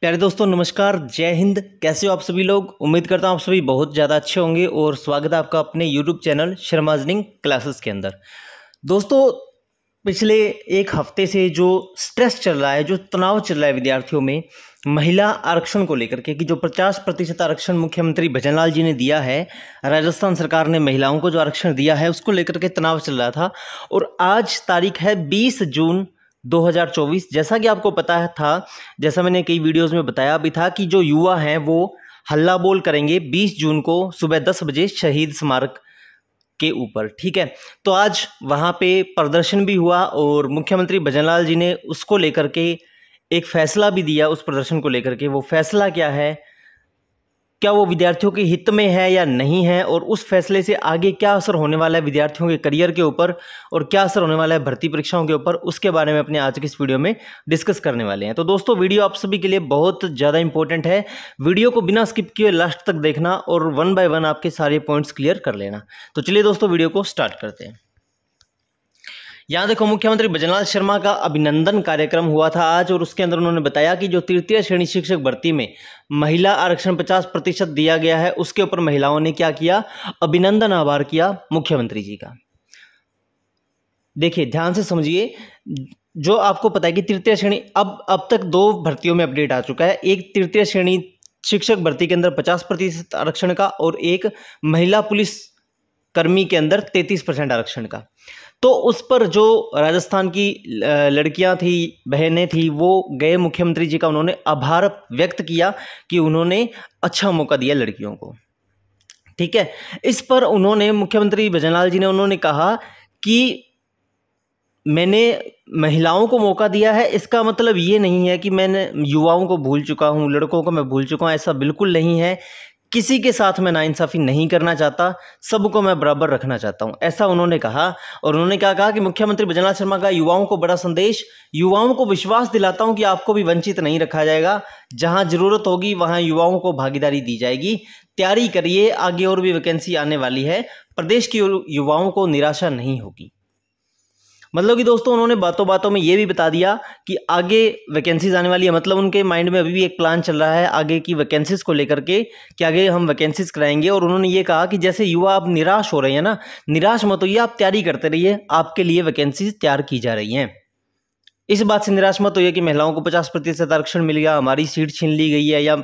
प्यारे दोस्तों नमस्कार जय हिंद कैसे हो आप सभी लोग उम्मीद करता हूँ आप सभी बहुत ज़्यादा अच्छे होंगे और स्वागत है आपका अपने यूट्यूब चैनल शर्मा क्लासेस के अंदर दोस्तों पिछले एक हफ्ते से जो स्ट्रेस चल रहा है जो तनाव चल रहा है विद्यार्थियों में महिला आरक्षण को लेकर के कि जो 50 प्रतिशत आरक्षण मुख्यमंत्री लाल जी ने दिया है राजस्थान सरकार ने महिलाओं को जो आरक्षण दिया है उसको लेकर के तनाव चल रहा था और आज तारीख है 20 जून 2024 जैसा कि आपको पता था जैसा मैंने कई वीडियोस में बताया भी था कि जो युवा हैं वो हल्ला बोल करेंगे 20 जून को सुबह 10 बजे शहीद स्मारक के ऊपर ठीक है तो आज वहाँ पे प्रदर्शन भी हुआ और मुख्यमंत्री भजनलाल जी ने उसको लेकर के एक फ़ैसला भी दिया उस प्रदर्शन को लेकर के वो फैसला क्या है क्या वो विद्यार्थियों के हित में है या नहीं है और उस फैसले से आगे क्या असर होने वाला है विद्यार्थियों के करियर के ऊपर और क्या असर होने वाला है भर्ती परीक्षाओं के ऊपर उसके बारे में अपने आज के इस वीडियो में डिस्कस करने वाले हैं तो दोस्तों वीडियो आप सभी के लिए बहुत ज़्यादा इंपॉर्टेंट है वीडियो को बिना स्किप किए लास्ट तक देखना और वन बाय वन आपके सारे पॉइंट्स क्लियर कर लेना तो चलिए दोस्तों वीडियो को स्टार्ट करते हैं यहाँ देखो मुख्यमंत्री भजनलाल शर्मा का अभिनंदन कार्यक्रम हुआ था आज और उसके अंदर उन्होंने बताया कि जो तृतीय श्रेणी शिक्षक भर्ती में महिला आरक्षण 50 प्रतिशत दिया गया है उसके ऊपर महिलाओं ने क्या किया अभिनंदन आभार किया मुख्यमंत्री जी का देखिए ध्यान से समझिए जो आपको पता है कि तृतीय श्रेणी अब अब तक दो भर्तियों में अपडेट आ चुका है एक तृतीय श्रेणी शिक्षक भर्ती के अंदर 50 प्रतिशत आरक्षण का और एक महिला पुलिस कर्मी के अंदर 33 परसेंट आरक्षण का तो उस पर जो राजस्थान की लड़कियां थी बहनें थी वो गए मुख्यमंत्री जी का उन्होंने आभार व्यक्त किया कि उन्होंने अच्छा मौका दिया लड़कियों को ठीक है इस पर उन्होंने मुख्यमंत्री भजनलाल जी ने उन्होंने कहा कि मैंने महिलाओं को मौका दिया है इसका मतलब ये नहीं है कि मैंने युवाओं को भूल चुका हूँ लड़कों को मैं भूल चुका हूँ ऐसा बिल्कुल नहीं है किसी के साथ मैं नाइंसाफ़ी नहीं करना चाहता सबको मैं बराबर रखना चाहता हूं ऐसा उन्होंने कहा और उन्होंने क्या कहा कि मुख्यमंत्री बजनाथ शर्मा का युवाओं को बड़ा संदेश युवाओं को विश्वास दिलाता हूं कि आपको भी वंचित नहीं रखा जाएगा जहां ज़रूरत होगी वहां युवाओं को भागीदारी दी जाएगी तैयारी करिए आगे और भी वैकेंसी आने वाली है प्रदेश के युवाओं को निराशा नहीं होगी मतलब कि दोस्तों उन्होंने बातों बातों में ये भी बता दिया कि आगे वैकेंसीज आने वाली है मतलब उनके माइंड में अभी भी एक प्लान चल रहा है आगे की वैकेंसीज को लेकर के कि आगे हम वैकेंसीज कराएंगे और उन्होंने ये कहा कि जैसे युवा आप निराश हो रहे हैं ना निराश मत होइए आप तैयारी करते रहिए आपके लिए वैकेंसीज तैयार की जा रही हैं इस बात से निराश मत होइए कि महिलाओं को पचास प्रतिशत आरक्षण मिल गया हमारी सीट छीन ली गई है या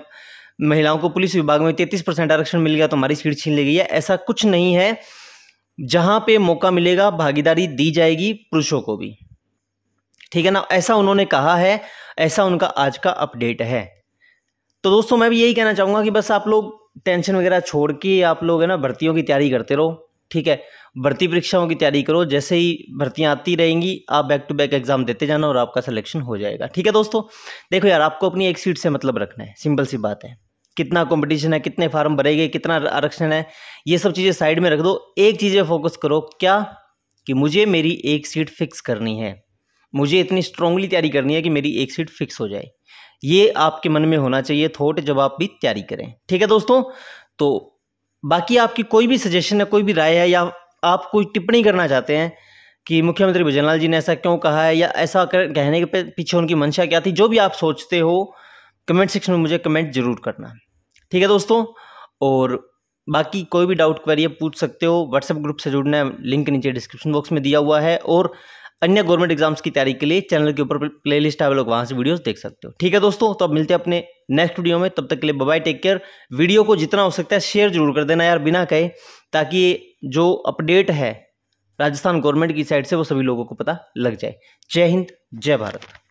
महिलाओं को पुलिस विभाग में तैंतीस परसेंट आरक्षण मिल गया तो हमारी सीट छीन ली गई है ऐसा कुछ नहीं है जहाँ पे मौका मिलेगा भागीदारी दी जाएगी पुरुषों को भी ठीक है ना ऐसा उन्होंने कहा है ऐसा उनका आज का अपडेट है तो दोस्तों मैं भी यही कहना चाहूँगा कि बस आप लोग टेंशन वगैरह छोड़ के आप लोग है ना भर्तियों की तैयारी करते रहो ठीक है भर्ती परीक्षाओं की तैयारी करो जैसे ही भर्तियाँ आती रहेंगी आप बैक टू बैक एग्जाम देते जाना और आपका सिलेक्शन हो जाएगा ठीक है दोस्तों देखो यार आपको अपनी एक सीट से मतलब रखना है सिंपल सी बात है कितना कंपटीशन है कितने फार्म भरे गए कितना आरक्षण है ये सब चीज़ें साइड में रख दो एक चीज़ पर फोकस करो क्या कि मुझे मेरी एक सीट फिक्स करनी है मुझे इतनी स्ट्रांगली तैयारी करनी है कि मेरी एक सीट फिक्स हो जाए ये आपके मन में होना चाहिए थॉट जब आप भी तैयारी करें ठीक है दोस्तों तो बाकी आपकी कोई भी सजेशन है कोई भी राय है या आप कोई टिप्पणी करना चाहते हैं कि मुख्यमंत्री भजनलाल जी ने ऐसा क्यों कहा है या ऐसा कहने के पीछे उनकी मंशा क्या थी जो भी आप सोचते हो कमेंट सेक्शन में मुझे कमेंट ज़रूर करना ठीक है दोस्तों और बाकी कोई भी डाउट क्वेरी पूछ सकते हो व्हाट्सएप ग्रुप से जुड़ना है लिंक नीचे डिस्क्रिप्शन बॉक्स में दिया हुआ है और अन्य गवर्नमेंट एग्जाम्स की तैयारी के लिए चैनल के ऊपर प्लेलिस्ट है आप लोग वहाँ से वीडियोस देख सकते हो ठीक है दोस्तों तो अब मिलते हैं अपने नेक्स्ट वीडियो में तब तक के लिए बाय टेक केयर वीडियो को जितना हो सकता है शेयर जरूर कर देना यार बिना कहे ताकि जो अपडेट है राजस्थान गवर्नमेंट की साइड से वो सभी लोगों को पता लग जाए जय हिंद जय भारत